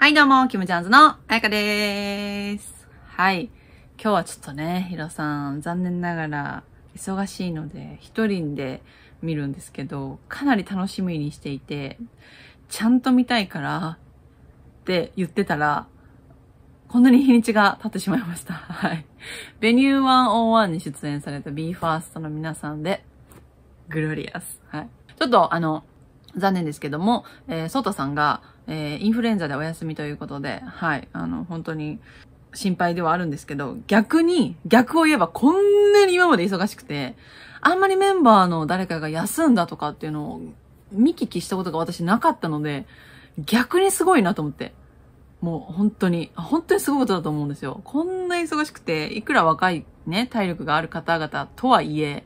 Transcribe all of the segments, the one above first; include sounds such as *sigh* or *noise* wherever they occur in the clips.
はい、どうも、キムチャンズのあやかでーす。はい。今日はちょっとね、ヒロさん、残念ながら忙しいので、一人で見るんですけど、かなり楽しみにしていて、ちゃんと見たいから、って言ってたら、こんなに日にちが経ってしまいました。はい。ベニュー101に出演された BE:FIRST の皆さんで、グロリアス。はい。ちょっと、あの、残念ですけども、えー、ソータさんが、えー、インフルエンザでお休みということで、はい、あの、本当に心配ではあるんですけど、逆に、逆を言えばこんなに今まで忙しくて、あんまりメンバーの誰かが休んだとかっていうのを見聞きしたことが私なかったので、逆にすごいなと思って。もう本当に、本当にすごいことだと思うんですよ。こんな忙しくて、いくら若いね、体力がある方々とはいえ、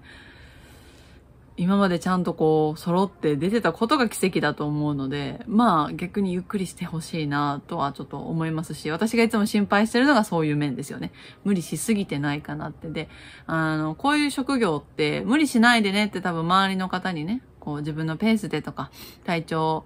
今までちゃんとこう、揃って出てたことが奇跡だと思うので、まあ逆にゆっくりしてほしいなとはちょっと思いますし、私がいつも心配してるのがそういう面ですよね。無理しすぎてないかなって。で、あの、こういう職業って無理しないでねって多分周りの方にね、こう自分のペースでとか、体調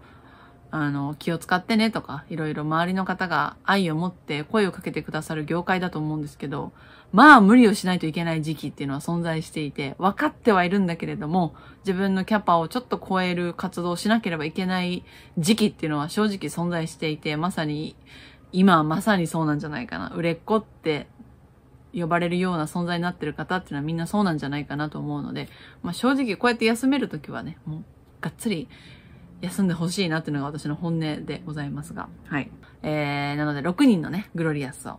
あの、気を使ってねとか、いろいろ周りの方が愛を持って声をかけてくださる業界だと思うんですけど、まあ無理をしないといけない時期っていうのは存在していて、分かってはいるんだけれども、自分のキャパをちょっと超える活動をしなければいけない時期っていうのは正直存在していて、まさに、今まさにそうなんじゃないかな。売れっ子って呼ばれるような存在になってる方っていうのはみんなそうなんじゃないかなと思うので、まあ正直こうやって休めるときはね、もうがっつり休んでほしいなっていうのが私の本音でございますが。はい。えー、なので6人のね、グロリアスを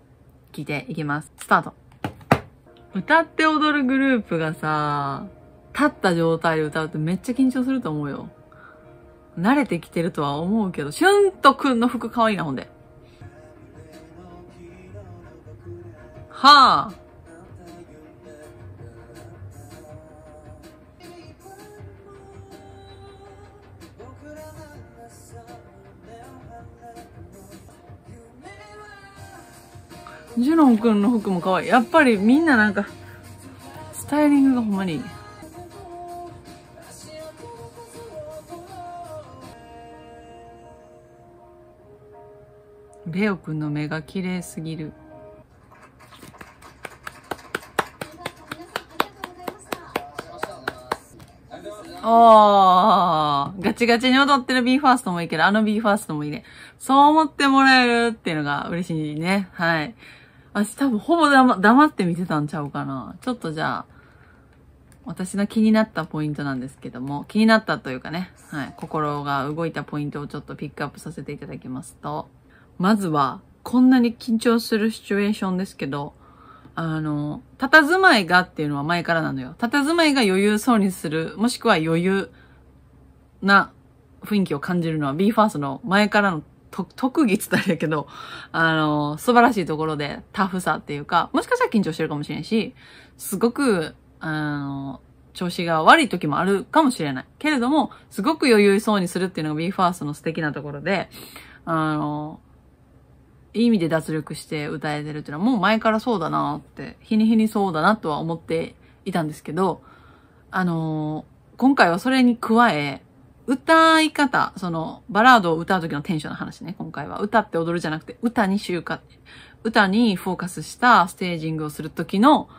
聞いていきます。スタート。歌って踊るグループがさ、立った状態で歌うとめっちゃ緊張すると思うよ。慣れてきてるとは思うけど、シュンとくんの服かわいいな、ほんで。はぁ、あ。ジュノン君の服も可愛い。やっぱりみんななんか、スタイリングがほんまにいい。レオくんの目が綺麗すぎる。おー、ガチガチに踊ってる BE:FIRST もいいけど、あの BE:FIRST もいいね。そう思ってもらえるっていうのが嬉しいね。はい。私多分ほぼ黙って見てたんちゃうかな。ちょっとじゃあ、私の気になったポイントなんですけども、気になったというかね、はい、心が動いたポイントをちょっとピックアップさせていただきますと、まずは、こんなに緊張するシチュエーションですけど、あの、佇まいがっていうのは前からなのよ。佇まいが余裕そうにする、もしくは余裕な雰囲気を感じるのは BE:FIRST の前からの特技って言ったらやけど、あの、素晴らしいところでタフさっていうか、もしかしたら緊張してるかもしれんし、すごく、あの、調子が悪い時もあるかもしれない。けれども、すごく余裕そうにするっていうのが BE:FIRST の素敵なところで、あの、いい意味で脱力して歌えてるっていうのはもう前からそうだなって、日に日にそうだなとは思っていたんですけど、あの、今回はそれに加え、歌い方、その、バラードを歌う時のテンションの話ね、今回は。歌って踊るじゃなくて、歌に集荷、歌にフォーカスしたステージングをする時の、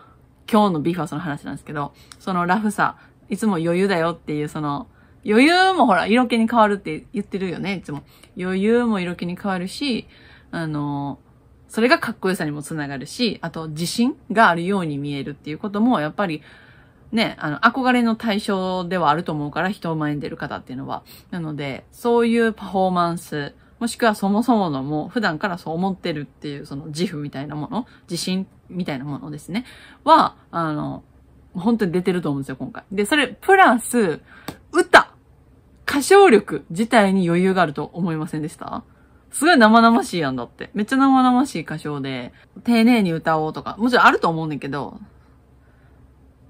今日のビーファースの話なんですけど、そのラフさ、いつも余裕だよっていう、その、余裕もほら、色気に変わるって言ってるよね、いつも。余裕も色気に変わるし、あの、それがかっこよさにもつながるし、あと自信があるように見えるっていうことも、やっぱりね、あの、憧れの対象ではあると思うから、人を前に出る方っていうのは。なので、そういうパフォーマンス、もしくはそもそものもう普段からそう思ってるっていうその自負みたいなもの、自信みたいなものですね。は、あの、本当に出てると思うんですよ、今回。で、それ、プラス、歌歌唱力自体に余裕があると思いませんでしたすごい生々しいやんだって。めっちゃ生々しい歌唱で、丁寧に歌おうとか、もちろんあると思うねんだけど、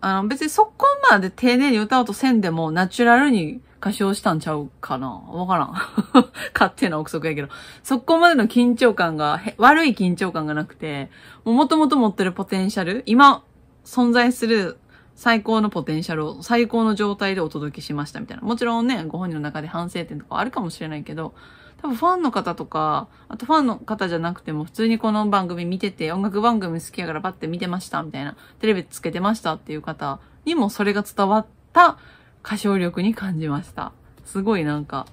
あの、別にそこまで丁寧に歌おうとせんでも、ナチュラルに歌唱したんちゃうかなわからん。*laughs* 勝手な憶測やけど。そこまでの緊張感が、悪い緊張感がなくて、もともと持ってるポテンシャル、今存在する最高のポテンシャルを最高の状態でお届けしましたみたいな。もちろんね、ご本人の中で反省点とかあるかもしれないけど、多分ファンの方とか、あとファンの方じゃなくても普通にこの番組見てて、音楽番組好きやからパッて見てましたみたいな、テレビつけてましたっていう方にもそれが伝わった歌唱力に感じました。すごいなんか、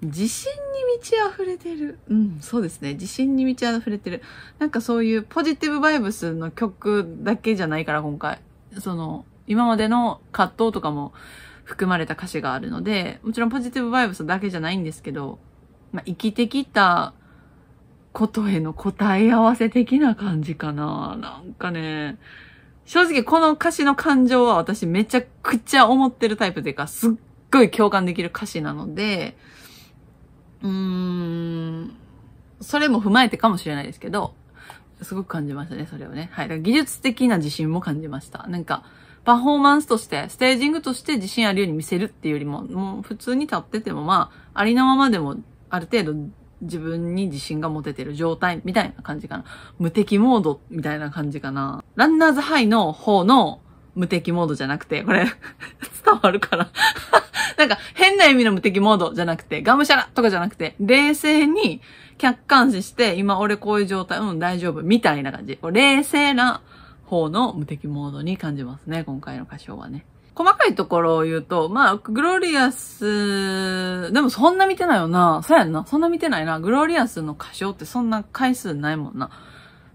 自信に満ち溢れてる。うん、そうですね。自信に満ち溢れてる。なんかそういうポジティブバイブスの曲だけじゃないから今回。その、今までの葛藤とかも含まれた歌詞があるので、もちろんポジティブバイブスだけじゃないんですけど、まあ、生きてきたことへの答え合わせ的な感じかな。なんかね、正直この歌詞の感情は私めちゃくちゃ思ってるタイプというか、すっごい共感できる歌詞なので、うーん、それも踏まえてかもしれないですけど、すごく感じましたね、それをね。はい。だから技術的な自信も感じました。なんか、パフォーマンスとして、ステージングとして自信あるように見せるっていうよりも、もう普通に立ってても、まあ、ありのままでもある程度自分に自信が持ててる状態みたいな感じかな。無敵モードみたいな感じかな。ランナーズハイの方の無敵モードじゃなくて、これ *laughs* 伝わるから *laughs* なんか変な意味の無敵モードじゃなくて、がむしゃらとかじゃなくて、冷静に客観視して、今俺こういう状態、うん大丈夫みたいな感じ。冷静な方の無敵モードに感じますね、今回の歌唱はね。細かいところを言うと、まあ、グロリアス、でもそんな見てないよな。そうやんな。そんな見てないな。グロリアスの歌唱ってそんな回数ないもんな。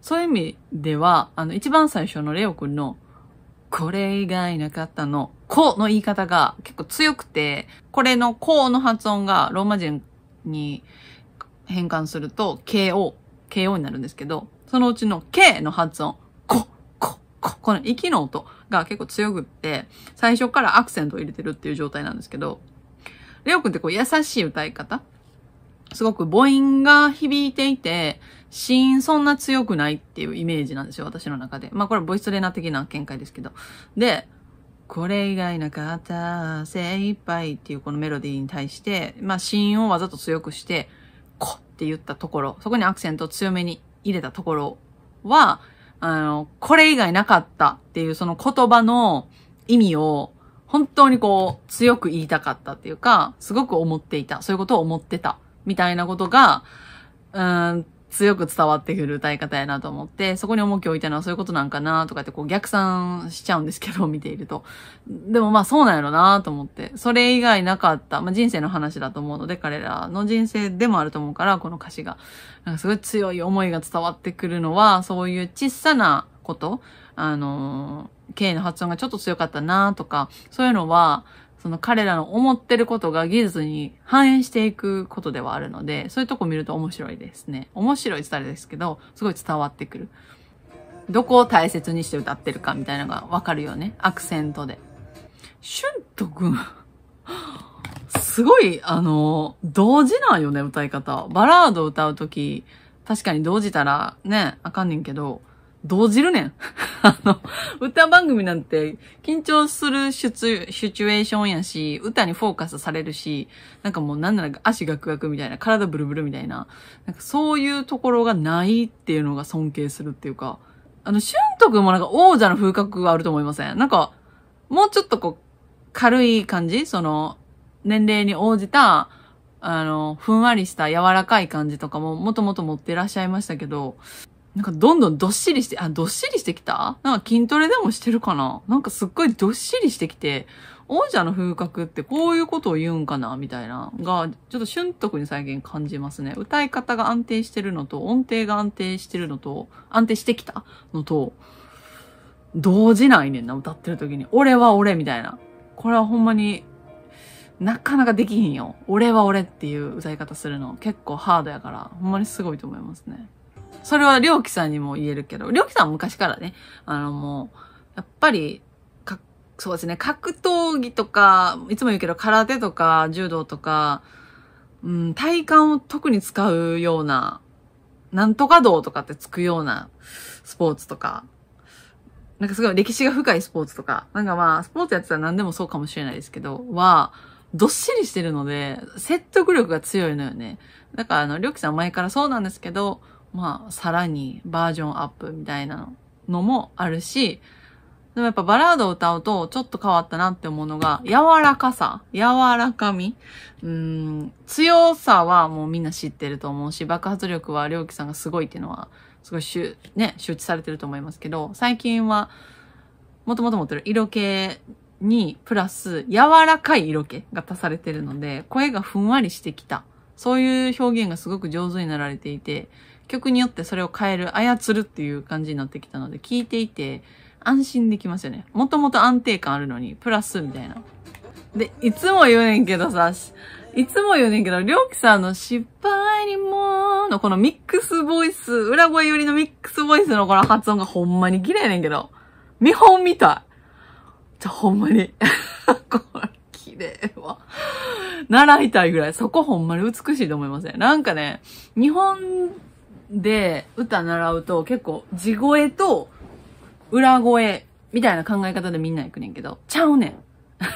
そういう意味では、あの、一番最初のレオくんの、これ以外なかったの、こうの言い方が結構強くて、これのこうの発音がローマ人に変換すると、KO、KO になるんですけど、そのうちの K の発音。この息の音が結構強くって、最初からアクセントを入れてるっていう状態なんですけど、レオ君ってこう優しい歌い方すごく母音が響いていて、シーンそんな強くないっていうイメージなんですよ、私の中で。まあこれボイストレーナー的な見解ですけど。で、これ以外なかった精一杯っていうこのメロディーに対して、まあ死因をわざと強くして、こって言ったところ、そこにアクセントを強めに入れたところは、あの、これ以外なかったっていうその言葉の意味を本当にこう強く言いたかったっていうか、すごく思っていた。そういうことを思ってた。みたいなことが、うん強く伝わってくる歌い方やなと思って、そこに重きを置いたのはそういうことなんかなとかってこう逆算しちゃうんですけど、見ていると。でもまあそうなんやろなと思って、それ以外なかった、まあ人生の話だと思うので、彼らの人生でもあると思うから、この歌詞が。なんかすごい強い思いが伝わってくるのは、そういう小さなこと、あのー、K の発音がちょっと強かったなとか、そういうのは、その彼らの思ってることが技術に反映していくことではあるので、そういうとこ見ると面白いですね。面白いって言ったらですけど、すごい伝わってくる。どこを大切にして歌ってるかみたいなのがわかるよね。アクセントで。シュントくんすごい、あの、同時なんよね、歌い方。バラード歌うとき、確かに同時たらね、あかんねんけど、動じるねん。*laughs* あの、歌番組なんて緊張するシュシチュエーションやし、歌にフォーカスされるし、なんかもうなんなら足ガクガクみたいな、体ブルブルみたいな、なんかそういうところがないっていうのが尊敬するっていうか、あの、俊斗くんもなんか王者の風格があると思いませんなんか、もうちょっとこう、軽い感じその、年齢に応じた、あの、ふんわりした柔らかい感じとかももともと持ってらっしゃいましたけど、なんかどんどんどっしりして、あ、どっしりしてきたなんか筋トレでもしてるかななんかすっごいどっしりしてきて、王者の風格ってこういうことを言うんかなみたいな。が、ちょっと瞬徳に最近感じますね。歌い方が安定してるのと、音程が安定してるのと、安定してきたのと、動じないねんな、歌ってる時に。俺は俺みたいな。これはほんまに、なかなかできひんよ。俺は俺っていう歌い方するの結構ハードやから、ほんまにすごいと思いますね。それはりょうきさんにも言えるけど、りょうきさんは昔からね、あのもう、やっぱり、か、そうですね、格闘技とか、いつも言うけど空手とか柔道とか、うん、体幹を特に使うような、なんとか道とかってつくようなスポーツとか、なんかすごい歴史が深いスポーツとか、なんかまあ、スポーツやってたら何でもそうかもしれないですけど、は、どっしりしてるので、説得力が強いのよね。だからあの、りょうきさん前からそうなんですけど、まあ、さらにバージョンアップみたいなのもあるし、でもやっぱバラードを歌うとちょっと変わったなって思うのが、柔らかさ、柔らかみ。うん、強さはもうみんな知ってると思うし、爆発力はりょうきさんがすごいっていうのは、すごいしゅ、ね、周知されてると思いますけど、最近は、もともと持ってる色気に、プラス、柔らかい色気が足されてるので、声がふんわりしてきた。そういう表現がすごく上手になられていて、曲によってそれを変える、操るっていう感じになってきたので、聴いていて安心できますよね。もともと安定感あるのに、プラスみたいな。で、いつも言うねんけどさ、いつも言うねんけど、りょうきさんの失敗にものこのミックスボイス、裏声寄りのミックスボイスのこの発音がほんまに綺麗ねんけど、見本みたい。じゃ、ほんまに。*laughs* これ、綺麗わ。習いたいぐらい、そこほんまに美しいと思いませね。なんかね、日本で歌習うと結構地声と裏声みたいな考え方でみんな行くねんけど、ちゃうねん。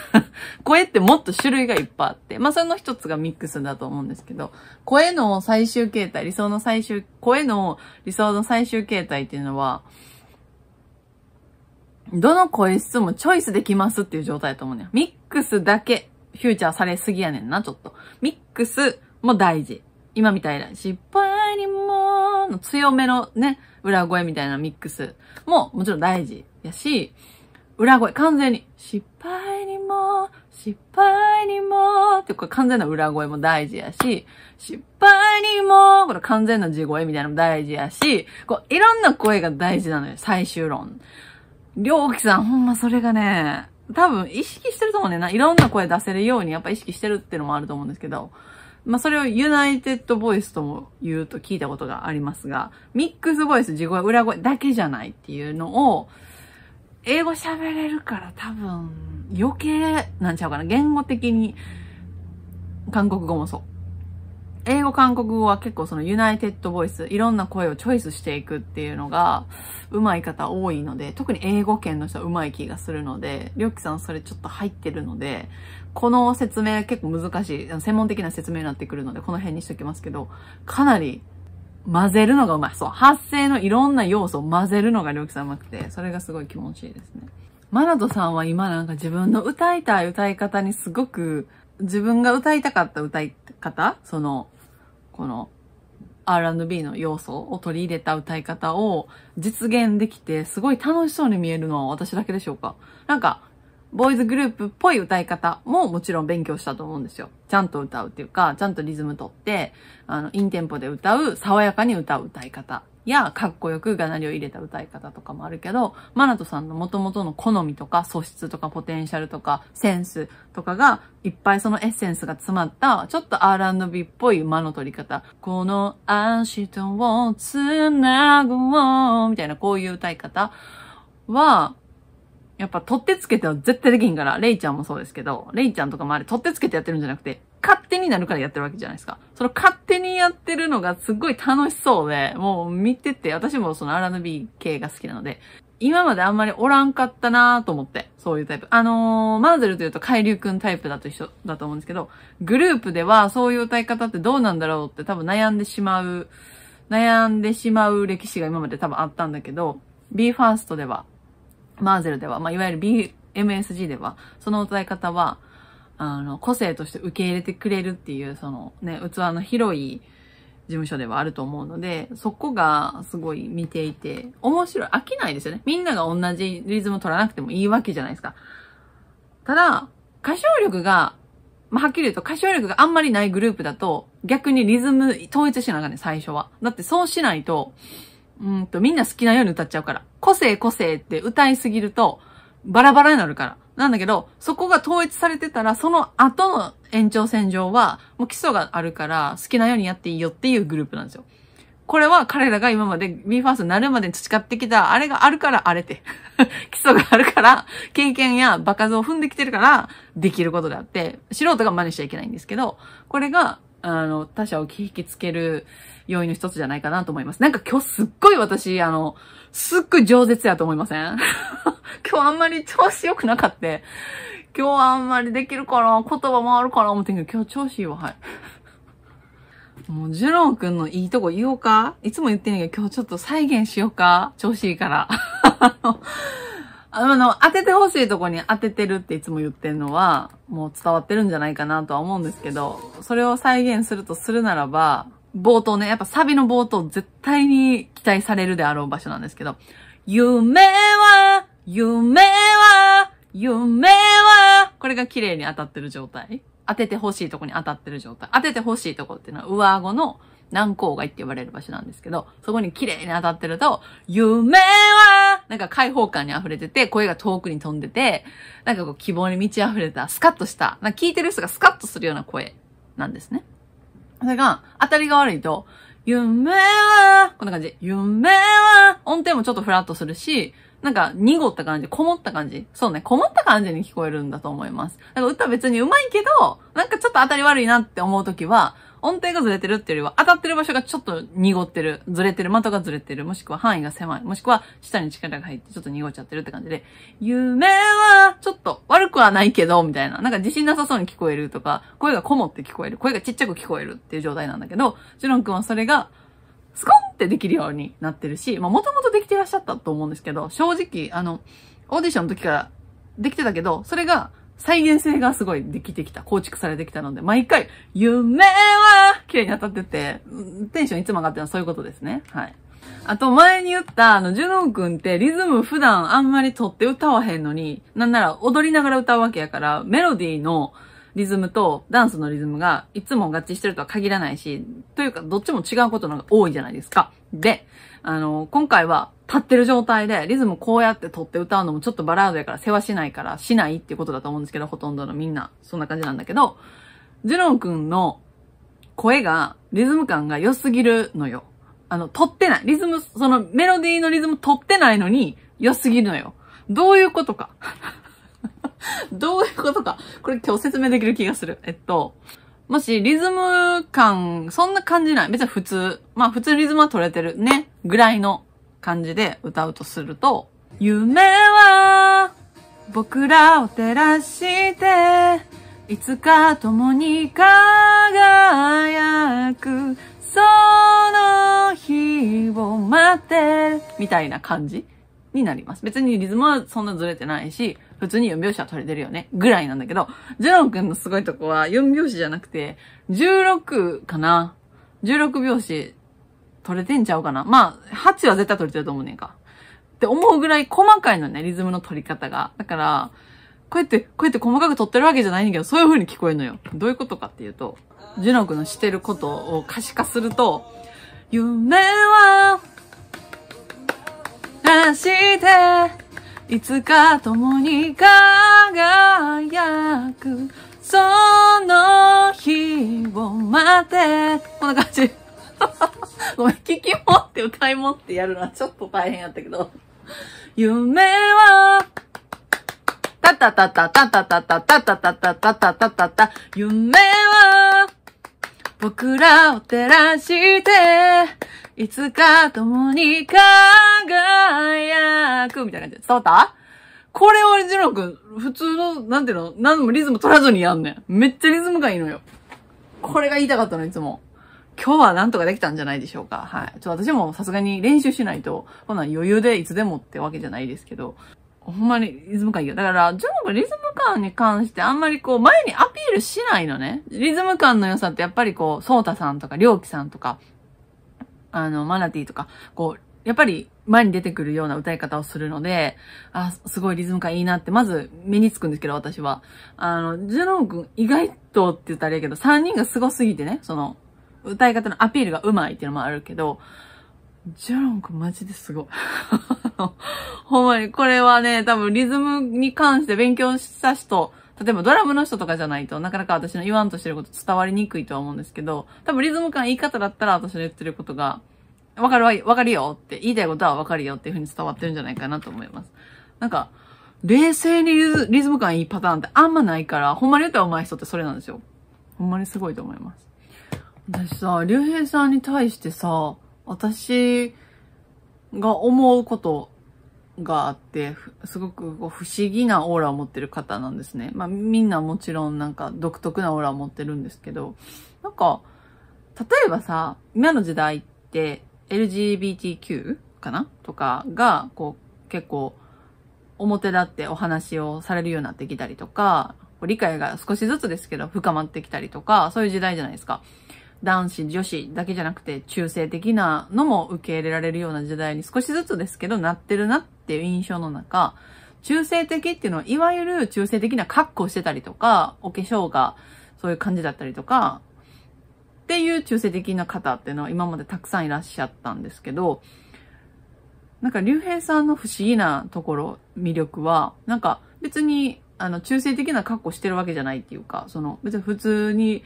*laughs* 声ってもっと種類がいっぱいあって、まあ、その一つがミックスだと思うんですけど、声の最終形態、理想の最終、声の理想の最終形態っていうのは、どの声質もチョイスできますっていう状態だと思うねん。ミックスだけ、フューチャーされすぎやねんな、ちょっと。ミックスも大事。今みたいな失敗の強めのね、裏声みたいなミックスももちろん大事やし、裏声、完全に、失敗にも、失敗にも、ってこれ完全な裏声も大事やし、失敗にも、これ完全な地声みたいなのも大事やし、こう、いろんな声が大事なのよ、最終論。りょうきさん、ほんまそれがね、多分意識してると思うねな。いろんな声出せるようにやっぱ意識してるっていうのもあると思うんですけど、まあ、それをユナイテッドボイスとも言うと聞いたことがありますが、ミックスボイス、地声、裏声だけじゃないっていうのを、英語喋れるから多分余計なんちゃうかな。言語的に、韓国語もそう。英語、韓国語は結構そのユナイテッドボイス、いろんな声をチョイスしていくっていうのが、うまい方多いので、特に英語圏の人はうまい気がするので、りょうきさんそれちょっと入ってるので、この説明結構難しい、専門的な説明になってくるので、この辺にしときますけど、かなり混ぜるのがうまい。そう。発声のいろんな要素を混ぜるのがりょうきさんうまくて、それがすごい気持ちいいですね。マナトさんは今なんか自分の歌いたい歌い方にすごく、自分が歌いたかった歌い方その、この R&B の要素を取り入れた歌い方を実現できて、すごい楽しそうに見えるのは私だけでしょうかなんか、ボーイズグループっぽい歌い方ももちろん勉強したと思うんですよ。ちゃんと歌うっていうか、ちゃんとリズム取って、あの、インテンポで歌う、爽やかに歌う歌い方や、かっこよくがなりを入れた歌い方とかもあるけど、マナトさんの元々の好みとか素質とかポテンシャルとかセンスとかが、いっぱいそのエッセンスが詰まった、ちょっと R&B っぽい間の取り方。この明日をつなぐみたいなこういう歌い方は、やっぱ取ってつけては絶対できんから、レイちゃんもそうですけど、レイちゃんとかもあれ取ってつけてやってるんじゃなくて、勝手になるからやってるわけじゃないですか。その勝手にやってるのがすっごい楽しそうで、もう見てて、私もその R&B 系が好きなので、今まであんまりおらんかったなと思って、そういうタイプ。あのー、マーゼルと言うと海流くんタイプだと一緒だと思うんですけど、グループではそういう歌い方ってどうなんだろうって多分悩んでしまう、悩んでしまう歴史が今まで多分あったんだけど、BE:FIRST ではマーゼルでは、まあ、いわゆる BMSG では、その歌い方は、あの、個性として受け入れてくれるっていう、そのね、器の広い事務所ではあると思うので、そこがすごい見ていて、面白い。飽きないですよね。みんなが同じリズム取らなくてもいいわけじゃないですか。ただ、歌唱力が、まあ、はっきり言うと歌唱力があんまりないグループだと、逆にリズム統一しながらね、最初は。だってそうしないと、うんと、みんな好きなように歌っちゃうから。個性個性って歌いすぎると、バラバラになるから。なんだけど、そこが統一されてたら、その後の延長線上は、もう基礎があるから、好きなようにやっていいよっていうグループなんですよ。これは彼らが今まで BE:FIRST になるまで培ってきた、あれがあるから荒れて。*laughs* 基礎があるから、経験や場数を踏んできてるから、できることであって、素人が真似しちゃいけないんですけど、これがあの、他者を引きつける要因の一つじゃないかなと思います。なんか今日すっごい私、あの、すっごい饒舌やと思いません *laughs* 今日あんまり調子良くなかった。今日はあんまりできるかな言葉もあるかな思ってんけど、今日調子いいわ、はい。もう、ジュロン君のいいとこ言おうかいつも言ってんねんけど、今日ちょっと再現しようか調子いいから。あ *laughs* のあの、当ててほしいとこに当ててるっていつも言ってるのは、もう伝わってるんじゃないかなとは思うんですけど、それを再現するとするならば、冒頭ね、やっぱサビの冒頭絶対に期待されるであろう場所なんですけど、夢は、夢は、夢は、これが綺麗に当たってる状態。当ててほしいとこに当たってる状態。当ててほしいとこっていうのは上顎の軟口外って呼ばれる場所なんですけど、そこに綺麗に当たってると、夢は、なんか開放感に溢れてて、声が遠くに飛んでて、なんかこう希望に満ち溢れた、スカッとした、なんか聞いてる人がスカッとするような声なんですね。それが、当たりが悪いと、夢は、こんな感じ。夢は、音程もちょっとフラットするし、なんか、濁った感じ、こもった感じ。そうね、こもった感じに聞こえるんだと思います。なんか歌別に上手いけど、なんかちょっと当たり悪いなって思うときは、音程がずれてるっていうよりは、当たってる場所がちょっと濁ってる、ずれてる、的がずれてる、もしくは範囲が狭い、もしくは下に力が入ってちょっと濁っちゃってるって感じで、夢はちょっと悪くはないけど、みたいな、なんか自信なさそうに聞こえるとか、声がこもって聞こえる、声がちっちゃく聞こえるっていう状態なんだけど、ジュロン君はそれが、スコンってできるようになってるし、まあもともとできてらっしゃったと思うんですけど、正直、あの、オーディションの時からできてたけど、それが、再現性がすごいできてきた、構築されてきたので、毎回、夢は綺麗に当たってて、テンションいつも上がってるのはそういうことですね。はい。あと前に言った、あの、ジュノン君ってリズム普段あんまり取って歌わへんのに、なんなら踊りながら歌うわけやから、メロディーのリズムとダンスのリズムがいつも合致してるとは限らないし、というかどっちも違うことの方が多いじゃないですか。で、あの、今回は立ってる状態でリズムこうやって取って歌うのもちょっとバラードやから世話しないからしないっていうことだと思うんですけど、ほとんどのみんなそんな感じなんだけど、ジュノン君の声が、リズム感が良すぎるのよ。あの、取ってない。リズム、そのメロディーのリズム取ってないのに良すぎるのよ。どういうことか。*laughs* どういうことか。これ今日説明できる気がする。えっと、もしリズム感、そんな感じない。別に普通。まあ普通リズムは取れてるね。ぐらいの感じで歌うとすると、夢は僕らを照らして、いつか共に輝く、その日を待って、みたいな感じ。になります。別にリズムはそんなずれてないし、普通に4拍子は取れてるよね、ぐらいなんだけど、ジェロン君のすごいとこは4拍子じゃなくて、16かな ?16 拍子取れてんちゃうかなまあ、8は絶対取れてると思うねんか。って思うぐらい細かいのね、リズムの取り方が。だから、こうやって、こうやって細かく取ってるわけじゃないんだけど、そういう風に聞こえるのよ。どういうことかっていうと、ジュノ君のしてることを可視化すると、夢は明日、いつか共に輝く、その日を待て。こんな感じ。*laughs* ごめん、聞き持って歌い持ってやるのはちょっと大変やったけど。夢は、たたたたたたたたたたたたたたた夢は、僕らを照らして、いつか共に輝く、みたいな感じで。伝わったこれはジロー君、普通の、なんていうの何もリズム取らずにやんねん。めっちゃリズムがいいのよ。これが言いたかったの、いつも。今日はなんとかできたんじゃないでしょうか。はい。ちょ、っと私もさすがに練習しないと、こんなん余裕でいつでもってわけじゃないですけど、ほんまにリズム感いいよ。だから、ジョンがリズム感に関してあんまりこう前にアピールしないのね。リズム感の良さってやっぱりこう、ソータさんとか、リョウキさんとか、あの、マナティとか、こう、やっぱり前に出てくるような歌い方をするので、あ、すごいリズム感いいなって、まず目につくんですけど、私は。あの、ジュノン君意外とって言ったらあれやけど、3人が凄すぎてね、その、歌い方のアピールが上手いっていうのもあるけど、ジャロン君マジですごい。*laughs* ほんまに、これはね、多分リズムに関して勉強した人、例えばドラムの人とかじゃないとなかなか私の言わんとしてること伝わりにくいとは思うんですけど、多分リズム感言い方だったら私の言ってることが、わかるわ、わかるよって言いたいことはわかるよっていうふうに伝わってるんじゃないかなと思います。なんか、冷静にリズム感いいパターンってあんまないから、ほんまに言う手い人ってそれなんですよ。ほんまにすごいと思います。私さ、竜兵さんに対してさ、私が思うことがあって、すごく不思議なオーラを持ってる方なんですね。まあみんなもちろんなんか独特なオーラを持ってるんですけど、なんか、例えばさ、今の時代って LGBTQ かなとかが、こう結構表立ってお話をされるようになってきたりとか、理解が少しずつですけど深まってきたりとか、そういう時代じゃないですか。男子、女子だけじゃなくて中性的なのも受け入れられるような時代に少しずつですけどなってるなっていう印象の中、中性的っていうのは、いわゆる中性的な格好してたりとか、お化粧がそういう感じだったりとか、っていう中性的な方っていうのは今までたくさんいらっしゃったんですけど、なんか、竜兵さんの不思議なところ、魅力は、なんか、別に、あの、中性的な格好してるわけじゃないっていうか、その、別に普通に、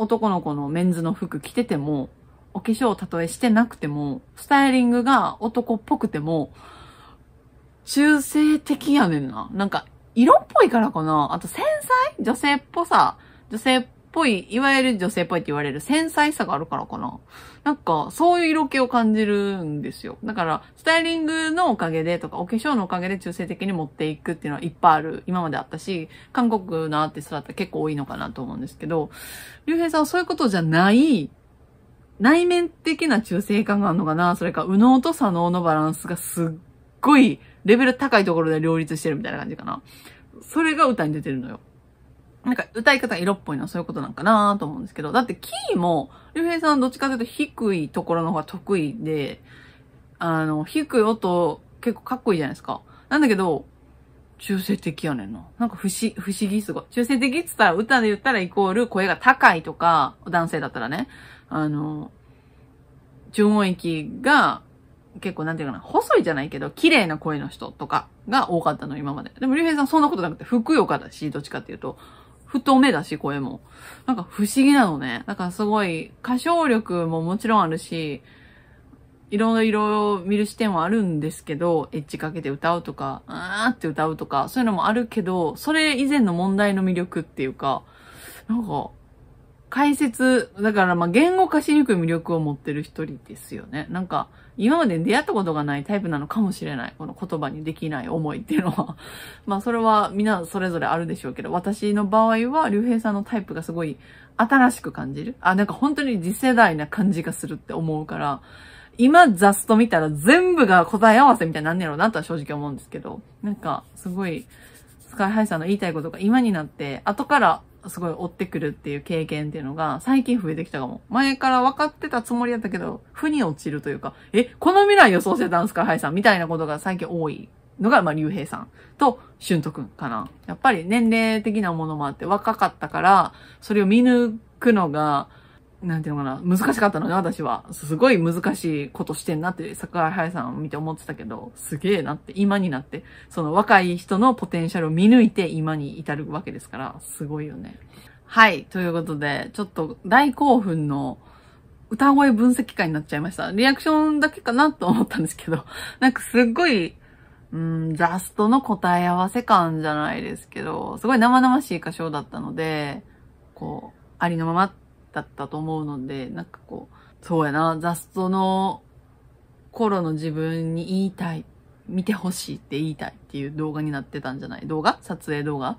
男の子のメンズの服着てても、お化粧をたとえしてなくても、スタイリングが男っぽくても、中性的やねんな。なんか、色っぽいからかな。あと繊細女性っぽさ、女性っぽい、いわゆる女性っぽいって言われる繊細さがあるからかな。なんか、そういう色気を感じるんですよ。だから、スタイリングのおかげでとか、お化粧のおかげで中性的に持っていくっていうのはいっぱいある。今まであったし、韓国のアーティストだったら結構多いのかなと思うんですけど、竜兵さんはそういうことじゃない、内面的な中性感があるのかなそれか、右脳と左脳のバランスがすっごいレベル高いところで両立してるみたいな感じかな。それが歌に出てるのよ。なんか歌い方色っぽいのはそういうことなんかなと思うんですけど、だってキーも、竜兵さんどっちかというと低いところの方が得意で、あの、低い音結構かっこいいじゃないですか。なんだけど、中性的やねんな。なんか不思不思議すごい。中性的って言ったら歌で言ったらイコール声が高いとか、男性だったらね、あの、中音域が結構なんていうかな、細いじゃないけど、綺麗な声の人とかが多かったの、今まで。でも、竜兵さんそんなことなくて、ふくよかだし、どっちかっていうと、太めだし、声も。なんか不思議なのね。だからすごい、歌唱力ももちろんあるし、いろいろ見る視点はあるんですけど、エッジかけて歌うとか、あーって歌うとか、そういうのもあるけど、それ以前の問題の魅力っていうか、なんか、解説、だからまあ言語化しにくい魅力を持ってる一人ですよね。なんか、今まで出会ったことがないタイプなのかもしれない。この言葉にできない思いっていうのは *laughs* まあそれはみんなそれぞれあるでしょうけど、私の場合は、竜兵さんのタイプがすごい新しく感じる。あ、なんか本当に次世代な感じがするって思うから、今ザスト見たら全部が答え合わせみたいになんねやろうなとは正直思うんですけど、なんかすごい、スカイハイさんの言いたいことが今になって、後からすごい追ってくるっていう経験っていうのが最近増えてきたかも。前から分かってたつもりやったけど、負に落ちるというか、え、この未来予想してたんすかハイさんみたいなことが最近多いのが、まあ、竜兵さんと、俊斗くんかな。やっぱり年齢的なものもあって若かったから、それを見抜くのが、なんていうのかな、難しかったのね、私は。すごい難しいことしてんなって、桜井隼さんを見て思ってたけど、すげえなって、今になって、その若い人のポテンシャルを見抜いて今に至るわけですから、すごいよね。はい、ということで、ちょっと大興奮の歌声分析会になっちゃいました。リアクションだけかなと思ったんですけど、*laughs* なんかすっごい、うん、ジャストの答え合わせ感じゃないですけど、すごい生々しい歌唱だったので、こう、ありのままだったと思うので、なんかこう、そうやな、雑草の頃の自分に言いたい、見てほしいって言いたいっていう動画になってたんじゃない動画撮影動画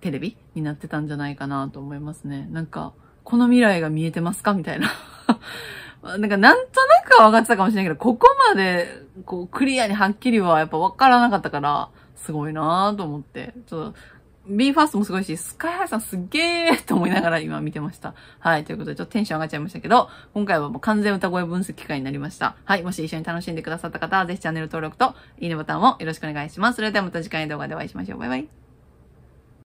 テレビになってたんじゃないかなと思いますね。なんか、この未来が見えてますかみたいな。*laughs* なんか、なんとなくは分かってたかもしれないけど、ここまで、こう、クリアにはっきりはやっぱ分からなかったから、すごいなぁと思って、ちょっと b ーファーストもすごいし、スカイハイさんすげーと思いながら今見てました。はい。ということで、ちょっとテンション上がっちゃいましたけど、今回はもう完全歌声分析機会になりました。はい。もし一緒に楽しんでくださった方は、ぜひチャンネル登録と、いいねボタンをよろしくお願いします。それではまた次回の動画でお会いしましょう。バイバイ。